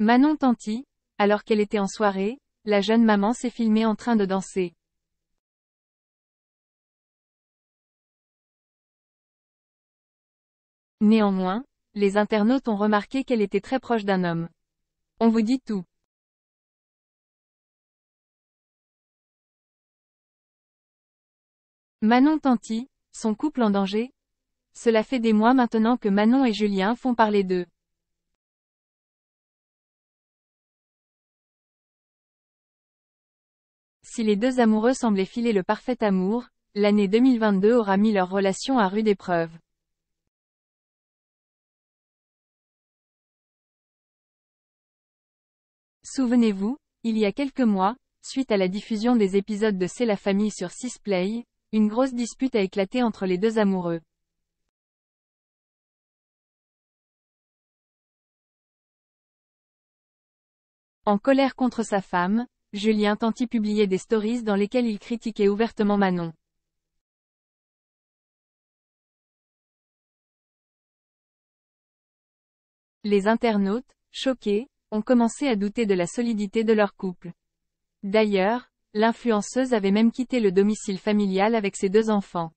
Manon Tanti, alors qu'elle était en soirée, la jeune maman s'est filmée en train de danser. Néanmoins, les internautes ont remarqué qu'elle était très proche d'un homme. On vous dit tout. Manon Tanti, son couple en danger Cela fait des mois maintenant que Manon et Julien font parler d'eux. Si les deux amoureux semblaient filer le parfait amour, l'année 2022 aura mis leur relation à rude épreuve. Souvenez-vous, il y a quelques mois, suite à la diffusion des épisodes de C'est la famille sur 6 Play, une grosse dispute a éclaté entre les deux amoureux. En colère contre sa femme, Julien tentit publier des stories dans lesquelles il critiquait ouvertement Manon. Les internautes, choqués, ont commencé à douter de la solidité de leur couple. D'ailleurs, l'influenceuse avait même quitté le domicile familial avec ses deux enfants.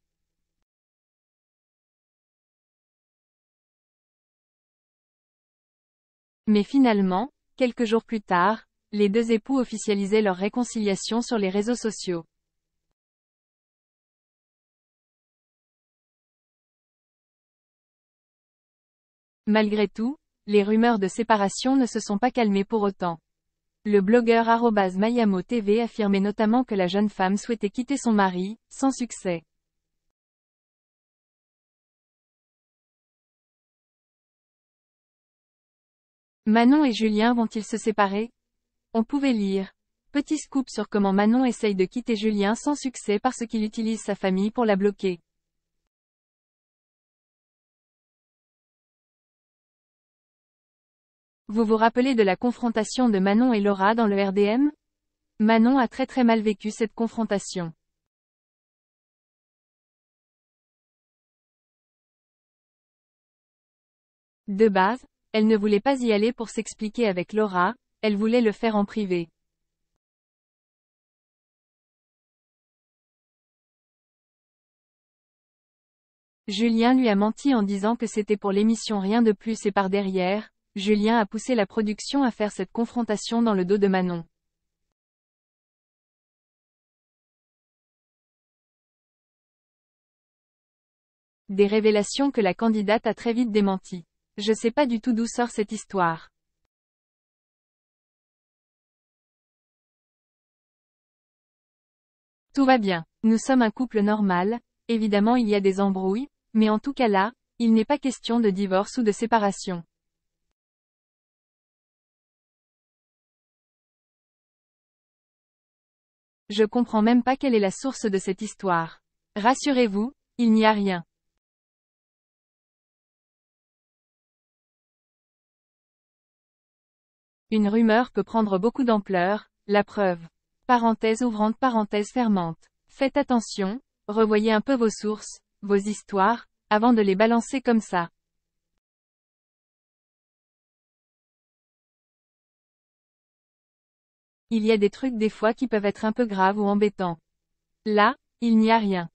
Mais finalement, quelques jours plus tard, les deux époux officialisaient leur réconciliation sur les réseaux sociaux. Malgré tout, les rumeurs de séparation ne se sont pas calmées pour autant. Le blogueur Mayamo TV affirmait notamment que la jeune femme souhaitait quitter son mari, sans succès. Manon et Julien vont-ils se séparer on pouvait lire. Petit scoop sur comment Manon essaye de quitter Julien sans succès parce qu'il utilise sa famille pour la bloquer. Vous vous rappelez de la confrontation de Manon et Laura dans le RDM Manon a très très mal vécu cette confrontation. De base, elle ne voulait pas y aller pour s'expliquer avec Laura, elle voulait le faire en privé. Julien lui a menti en disant que c'était pour l'émission Rien de plus et par derrière, Julien a poussé la production à faire cette confrontation dans le dos de Manon. Des révélations que la candidate a très vite démenties. Je sais pas du tout d'où sort cette histoire. Tout va bien. Nous sommes un couple normal, évidemment il y a des embrouilles, mais en tout cas là, il n'est pas question de divorce ou de séparation. Je comprends même pas quelle est la source de cette histoire. Rassurez-vous, il n'y a rien. Une rumeur peut prendre beaucoup d'ampleur, la preuve. Parenthèse ouvrante, parenthèse fermante. Faites attention, revoyez un peu vos sources, vos histoires, avant de les balancer comme ça. Il y a des trucs des fois qui peuvent être un peu graves ou embêtants. Là, il n'y a rien.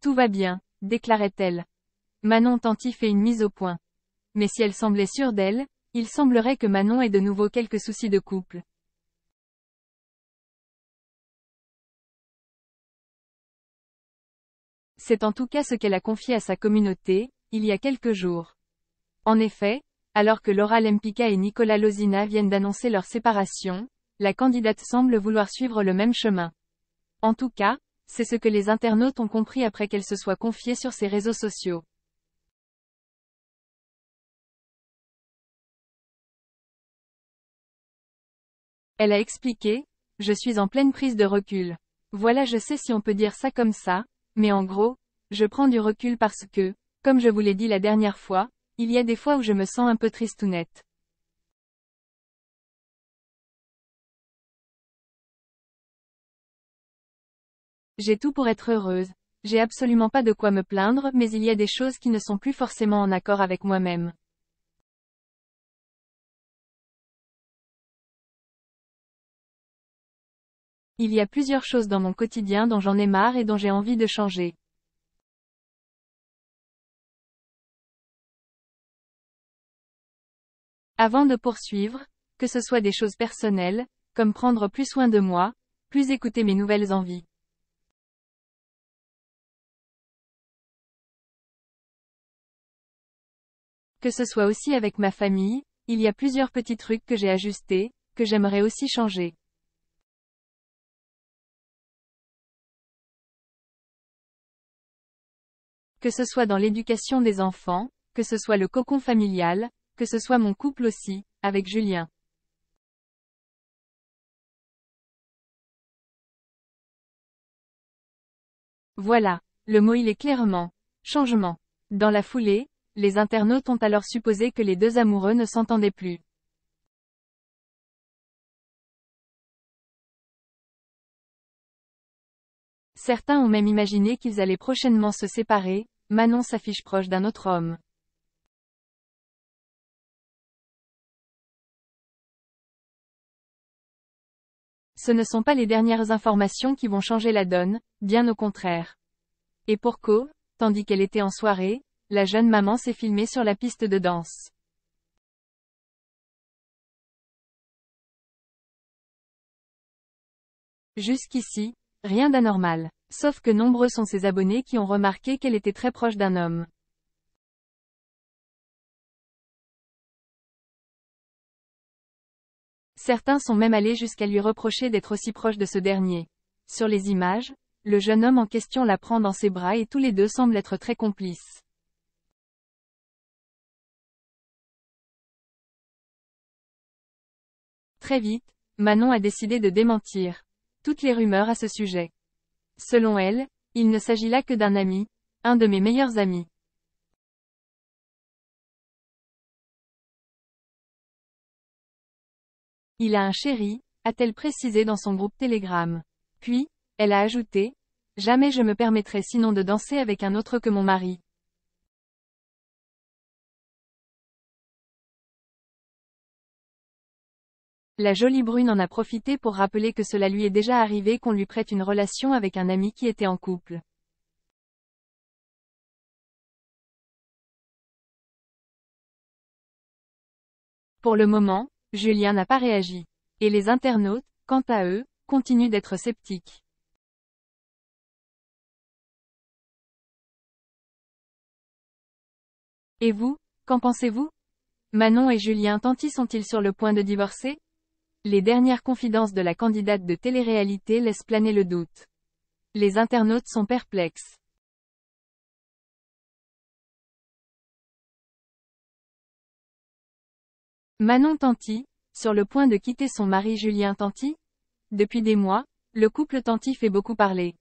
Tout va bien, déclarait-elle. Manon Tanti fait une mise au point mais si elle semblait sûre d'elle, il semblerait que Manon ait de nouveau quelques soucis de couple. C'est en tout cas ce qu'elle a confié à sa communauté, il y a quelques jours. En effet, alors que Laura Lempica et Nicolas Lozina viennent d'annoncer leur séparation, la candidate semble vouloir suivre le même chemin. En tout cas, c'est ce que les internautes ont compris après qu'elle se soit confiée sur ses réseaux sociaux. Elle a expliqué, je suis en pleine prise de recul. Voilà je sais si on peut dire ça comme ça, mais en gros, je prends du recul parce que, comme je vous l'ai dit la dernière fois, il y a des fois où je me sens un peu triste ou nette. J'ai tout pour être heureuse. J'ai absolument pas de quoi me plaindre, mais il y a des choses qui ne sont plus forcément en accord avec moi-même. Il y a plusieurs choses dans mon quotidien dont j'en ai marre et dont j'ai envie de changer. Avant de poursuivre, que ce soit des choses personnelles, comme prendre plus soin de moi, plus écouter mes nouvelles envies. Que ce soit aussi avec ma famille, il y a plusieurs petits trucs que j'ai ajustés, que j'aimerais aussi changer. que ce soit dans l'éducation des enfants, que ce soit le cocon familial, que ce soit mon couple aussi, avec Julien. Voilà. Le mot il est clairement changement. Dans la foulée, les internautes ont alors supposé que les deux amoureux ne s'entendaient plus. Certains ont même imaginé qu'ils allaient prochainement se séparer, Manon s'affiche proche d'un autre homme. Ce ne sont pas les dernières informations qui vont changer la donne, bien au contraire. Et pour tandis qu'elle était en soirée, la jeune maman s'est filmée sur la piste de danse. Jusqu'ici, Rien d'anormal. Sauf que nombreux sont ses abonnés qui ont remarqué qu'elle était très proche d'un homme. Certains sont même allés jusqu'à lui reprocher d'être aussi proche de ce dernier. Sur les images, le jeune homme en question la prend dans ses bras et tous les deux semblent être très complices. Très vite, Manon a décidé de démentir toutes les rumeurs à ce sujet. Selon elle, il ne s'agit là que d'un ami, un de mes meilleurs amis. Il a un chéri, a-t-elle précisé dans son groupe Telegram. Puis, elle a ajouté, Jamais je me permettrai sinon de danser avec un autre que mon mari. La jolie brune en a profité pour rappeler que cela lui est déjà arrivé qu'on lui prête une relation avec un ami qui était en couple. Pour le moment, Julien n'a pas réagi. Et les internautes, quant à eux, continuent d'être sceptiques. Et vous, qu'en pensez-vous Manon et Julien Tanti sont-ils sur le point de divorcer les dernières confidences de la candidate de télé-réalité laissent planer le doute. Les internautes sont perplexes. Manon Tanti, sur le point de quitter son mari Julien Tanti Depuis des mois, le couple Tanti fait beaucoup parler.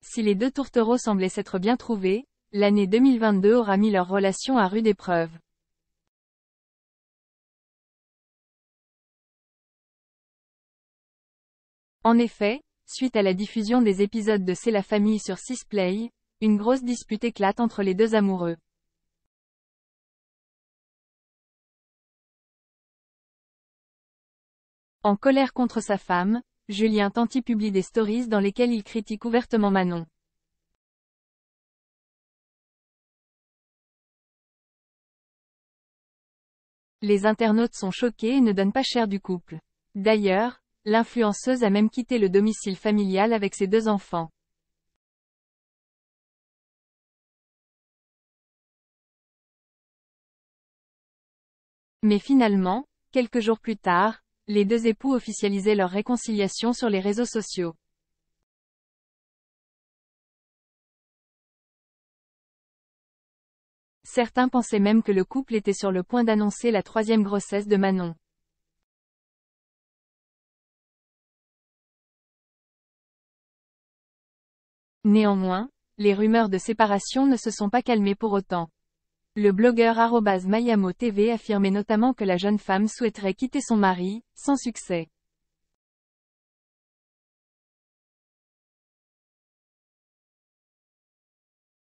Si les deux tourtereaux semblaient s'être bien trouvés, L'année 2022 aura mis leur relation à rude épreuve. En effet, suite à la diffusion des épisodes de C'est la famille sur 6 Play, une grosse dispute éclate entre les deux amoureux. En colère contre sa femme, Julien Tanti publie des stories dans lesquelles il critique ouvertement Manon. Les internautes sont choqués et ne donnent pas cher du couple. D'ailleurs, l'influenceuse a même quitté le domicile familial avec ses deux enfants. Mais finalement, quelques jours plus tard, les deux époux officialisaient leur réconciliation sur les réseaux sociaux. Certains pensaient même que le couple était sur le point d'annoncer la troisième grossesse de Manon. Néanmoins, les rumeurs de séparation ne se sont pas calmées pour autant. Le blogueur Mayamo TV affirmait notamment que la jeune femme souhaiterait quitter son mari, sans succès.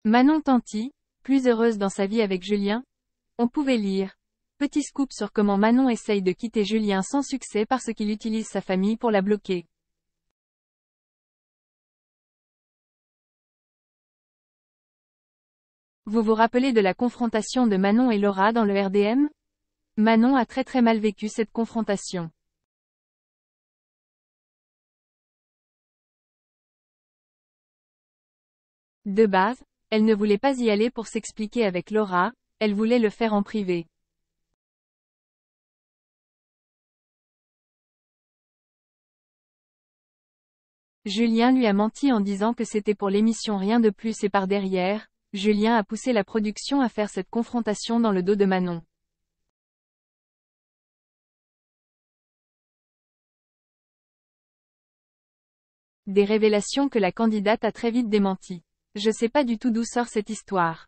Manon Tanti, plus heureuse dans sa vie avec Julien, on pouvait lire. Petit scoop sur comment Manon essaye de quitter Julien sans succès parce qu'il utilise sa famille pour la bloquer. Vous vous rappelez de la confrontation de Manon et Laura dans le RDM Manon a très très mal vécu cette confrontation. De base, elle ne voulait pas y aller pour s'expliquer avec Laura, elle voulait le faire en privé. Julien lui a menti en disant que c'était pour l'émission Rien de plus et par derrière, Julien a poussé la production à faire cette confrontation dans le dos de Manon. Des révélations que la candidate a très vite démenties. Je sais pas du tout d'où sort cette histoire.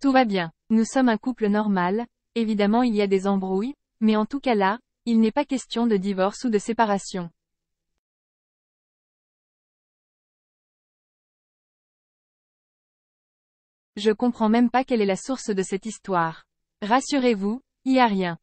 Tout va bien. Nous sommes un couple normal, évidemment il y a des embrouilles, mais en tout cas là, il n'est pas question de divorce ou de séparation. Je comprends même pas quelle est la source de cette histoire. Rassurez-vous, il y a rien.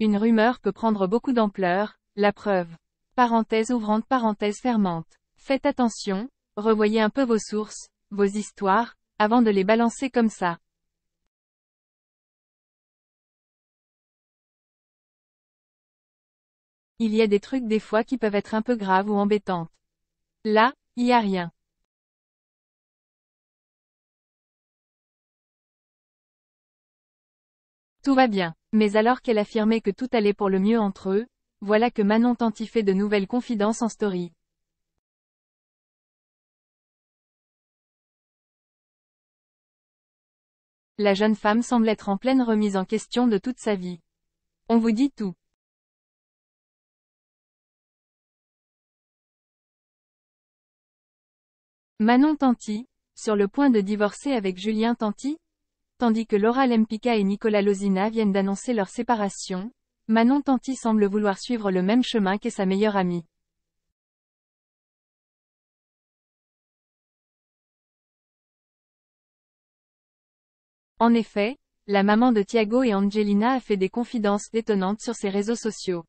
Une rumeur peut prendre beaucoup d'ampleur, la preuve. Parenthèse ouvrante, parenthèse fermante. Faites attention, revoyez un peu vos sources, vos histoires, avant de les balancer comme ça. Il y a des trucs des fois qui peuvent être un peu graves ou embêtantes. Là, il y a rien. Tout va bien. Mais alors qu'elle affirmait que tout allait pour le mieux entre eux, voilà que Manon fait de nouvelles confidences en story. La jeune femme semble être en pleine remise en question de toute sa vie. On vous dit tout. Manon Tanti, sur le point de divorcer avec Julien Tanti, tandis que Laura Lempica et Nicolas Lozina viennent d'annoncer leur séparation, Manon Tanti semble vouloir suivre le même chemin qu'est sa meilleure amie. En effet, la maman de Thiago et Angelina a fait des confidences détonnantes sur ses réseaux sociaux.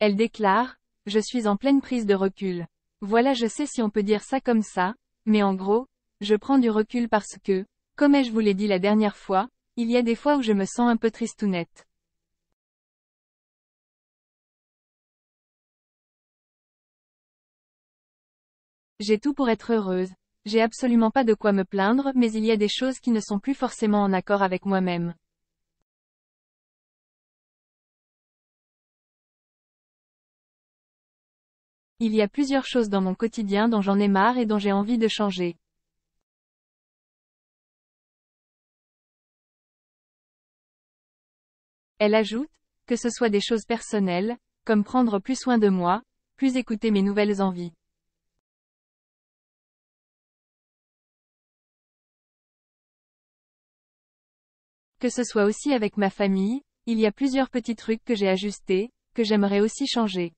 Elle déclare, Je suis en pleine prise de recul. Voilà je sais si on peut dire ça comme ça, mais en gros, je prends du recul parce que, comme je vous l'ai dit la dernière fois, il y a des fois où je me sens un peu triste tristounette. J'ai tout pour être heureuse, j'ai absolument pas de quoi me plaindre mais il y a des choses qui ne sont plus forcément en accord avec moi-même. Il y a plusieurs choses dans mon quotidien dont j'en ai marre et dont j'ai envie de changer. Elle ajoute, que ce soit des choses personnelles, comme prendre plus soin de moi, plus écouter mes nouvelles envies. Que ce soit aussi avec ma famille, il y a plusieurs petits trucs que j'ai ajustés, que j'aimerais aussi changer.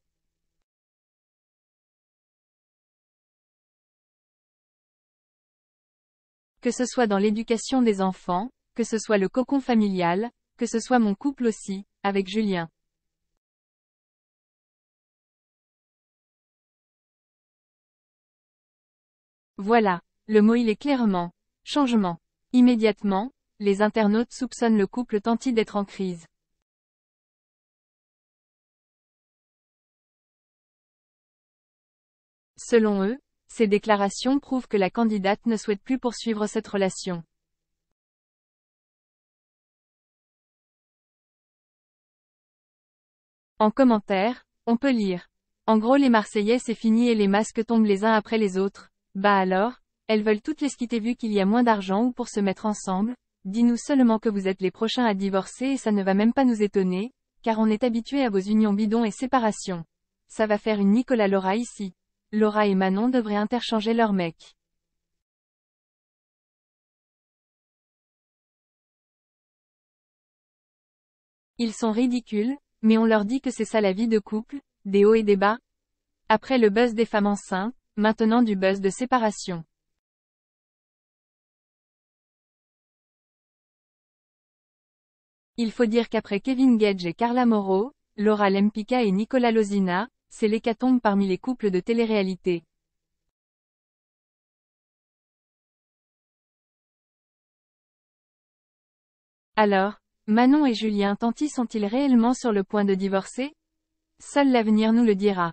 que ce soit dans l'éducation des enfants, que ce soit le cocon familial, que ce soit mon couple aussi, avec Julien. Voilà, le mot il est clairement, changement. Immédiatement, les internautes soupçonnent le couple tenté d'être en crise. Selon eux, ces déclarations prouvent que la candidate ne souhaite plus poursuivre cette relation. En commentaire, on peut lire. En gros les Marseillais c'est fini et les masques tombent les uns après les autres. Bah alors, elles veulent toutes les quitter vu qu'il y a moins d'argent ou pour se mettre ensemble. Dis-nous seulement que vous êtes les prochains à divorcer et ça ne va même pas nous étonner, car on est habitué à vos unions bidons et séparations. Ça va faire une Nicolas Laura ici. Laura et Manon devraient interchanger leur mec. Ils sont ridicules, mais on leur dit que c'est ça la vie de couple, des hauts et des bas. Après le buzz des femmes enceintes, maintenant du buzz de séparation. Il faut dire qu'après Kevin Gage et Carla Moreau, Laura Lempicka et Nicolas Lozina, c'est l'hécatombe parmi les couples de télé-réalité. Alors, Manon et Julien Tanti sont-ils réellement sur le point de divorcer Seul l'avenir nous le dira.